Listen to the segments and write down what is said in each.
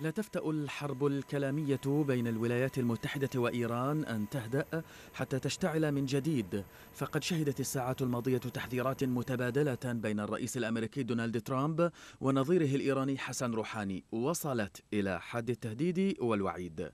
لا تفتأ الحرب الكلامية بين الولايات المتحدة وإيران أن تهدأ حتى تشتعل من جديد فقد شهدت الساعات الماضية تحذيرات متبادلة بين الرئيس الأمريكي دونالد ترامب ونظيره الإيراني حسن روحاني وصلت إلى حد التهديد والوعيد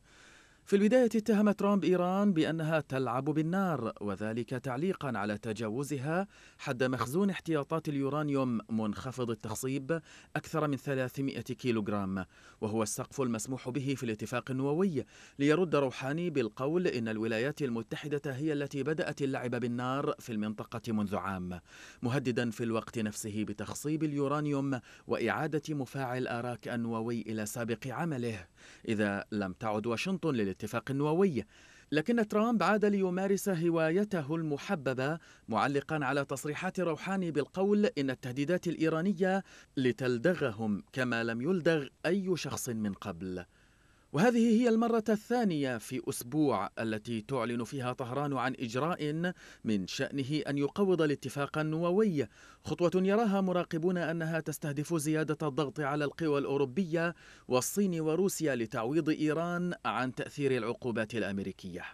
في البداية اتهم ترامب إيران بأنها تلعب بالنار وذلك تعليقا على تجاوزها حد مخزون احتياطات اليورانيوم منخفض التخصيب أكثر من 300 كيلوغرام وهو السقف المسموح به في الاتفاق النووي ليرد روحاني بالقول إن الولايات المتحدة هي التي بدأت اللعب بالنار في المنطقة منذ عام مهددا في الوقت نفسه بتخصيب اليورانيوم وإعادة مفاعل آراك النووي إلى سابق عمله إذا لم تعد واشنطن للاتفاق الاتفاق النووي لكن ترامب عاد ليمارس هوايته المحببة معلقا على تصريحات روحاني بالقول إن التهديدات الإيرانية لتلدغهم كما لم يلدغ أي شخص من قبل وهذه هي المرة الثانية في أسبوع التي تعلن فيها طهران عن إجراء من شأنه أن يقوض الاتفاق النووي خطوة يراها مراقبون أنها تستهدف زيادة الضغط على القوى الأوروبية والصين وروسيا لتعويض إيران عن تأثير العقوبات الأمريكية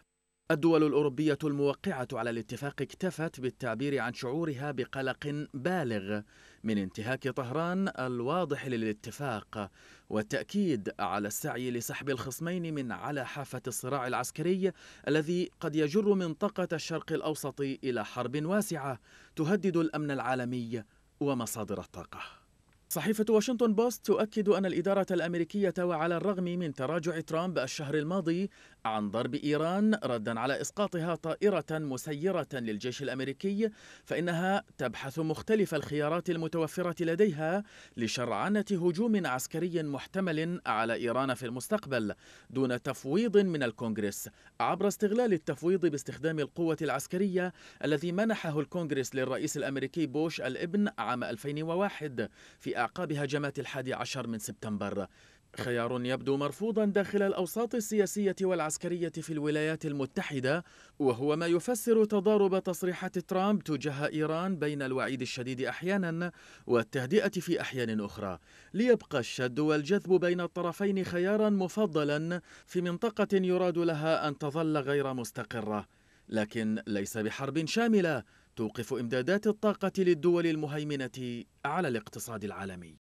الدول الأوروبية الموقعة على الاتفاق اكتفت بالتعبير عن شعورها بقلق بالغ من انتهاك طهران الواضح للاتفاق والتأكيد على السعي لسحب الخصمين من على حافة الصراع العسكري الذي قد يجر منطقة الشرق الأوسط إلى حرب واسعة تهدد الأمن العالمي ومصادر الطاقة صحيفة واشنطن بوست تؤكد أن الإدارة الأمريكية وعلى الرغم من تراجع ترامب الشهر الماضي عن ضرب إيران ردا على إسقاطها طائرة مسيرة للجيش الأمريكي فإنها تبحث مختلف الخيارات المتوفرة لديها لشرعنة هجوم عسكري محتمل على إيران في المستقبل دون تفويض من الكونغرس عبر استغلال التفويض باستخدام القوة العسكرية الذي منحه الكونغرس للرئيس الأمريكي بوش الابن عام 2001 في اعقاب هجمات الحادي عشر من سبتمبر خيار يبدو مرفوضا داخل الاوساط السياسيه والعسكريه في الولايات المتحده وهو ما يفسر تضارب تصريحات ترامب تجاه ايران بين الوعيد الشديد احيانا والتهدئه في احيان اخرى ليبقى الشد والجذب بين الطرفين خيارا مفضلا في منطقه يراد لها ان تظل غير مستقره لكن ليس بحرب شامله توقف إمدادات الطاقة للدول المهيمنة على الاقتصاد العالمي